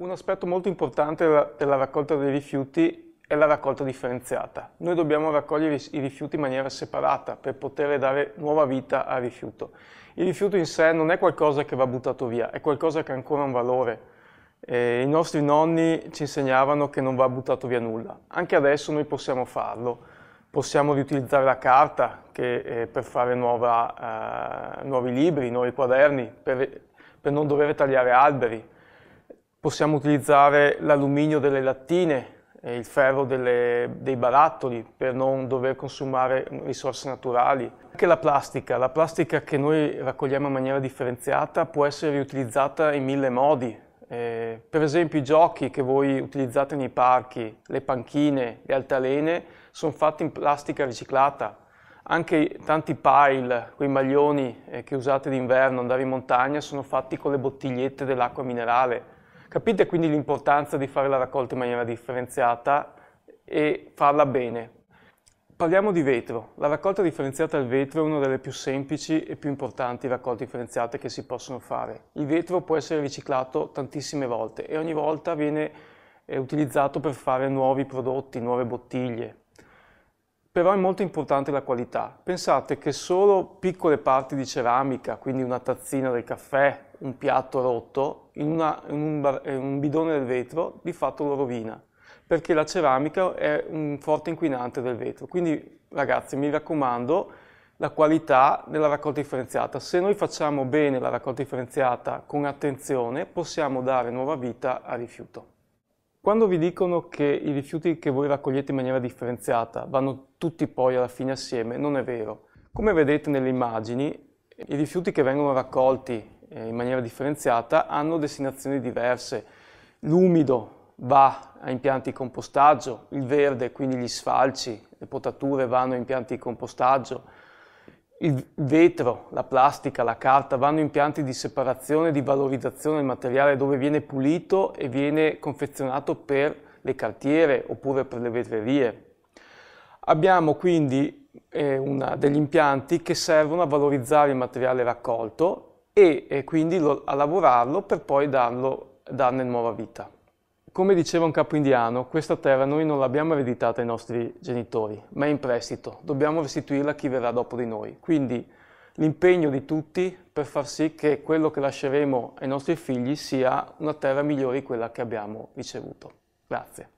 Un aspetto molto importante della raccolta dei rifiuti è la raccolta differenziata. Noi dobbiamo raccogliere i rifiuti in maniera separata per poter dare nuova vita al rifiuto. Il rifiuto in sé non è qualcosa che va buttato via, è qualcosa che ha ancora un valore. Eh, I nostri nonni ci insegnavano che non va buttato via nulla. Anche adesso noi possiamo farlo. Possiamo riutilizzare la carta che, eh, per fare nuova, eh, nuovi libri, nuovi quaderni, per, per non dover tagliare alberi possiamo utilizzare l'alluminio delle lattine e il ferro delle, dei barattoli per non dover consumare risorse naturali. Anche la plastica, la plastica che noi raccogliamo in maniera differenziata può essere riutilizzata in mille modi. Eh, per esempio i giochi che voi utilizzate nei parchi, le panchine, le altalene, sono fatti in plastica riciclata. Anche tanti pile, quei maglioni eh, che usate d'inverno, andare in montagna, sono fatti con le bottigliette dell'acqua minerale. Capite quindi l'importanza di fare la raccolta in maniera differenziata e farla bene. Parliamo di vetro. La raccolta differenziata al vetro è una delle più semplici e più importanti raccolte differenziate che si possono fare. Il vetro può essere riciclato tantissime volte e ogni volta viene eh, utilizzato per fare nuovi prodotti, nuove bottiglie. Però è molto importante la qualità. Pensate che solo piccole parti di ceramica, quindi una tazzina del caffè, un piatto rotto in, una, in, un, in eh, un bidone del vetro, di fatto lo rovina, perché la ceramica è un forte inquinante del vetro. Quindi ragazzi, mi raccomando, la qualità della raccolta differenziata. Se noi facciamo bene la raccolta differenziata con attenzione, possiamo dare nuova vita al rifiuto. Quando vi dicono che i rifiuti che voi raccogliete in maniera differenziata vanno tutti poi alla fine assieme, non è vero. Come vedete nelle immagini, i rifiuti che vengono raccolti eh, in maniera differenziata hanno destinazioni diverse. L'umido va a impianti di compostaggio, il verde, quindi gli sfalci, le potature vanno a impianti di compostaggio, il vetro, la plastica, la carta vanno a impianti di separazione e di valorizzazione del materiale dove viene pulito e viene confezionato per le cartiere oppure per le vetrerie. Abbiamo quindi eh, una, degli impianti che servono a valorizzare il materiale raccolto e, e quindi lo, a lavorarlo per poi darlo, darne nuova vita. Come diceva un capo indiano, questa terra noi non l'abbiamo ereditata ai nostri genitori, ma è in prestito, dobbiamo restituirla a chi verrà dopo di noi. Quindi l'impegno di tutti per far sì che quello che lasceremo ai nostri figli sia una terra migliore di quella che abbiamo ricevuto. Grazie.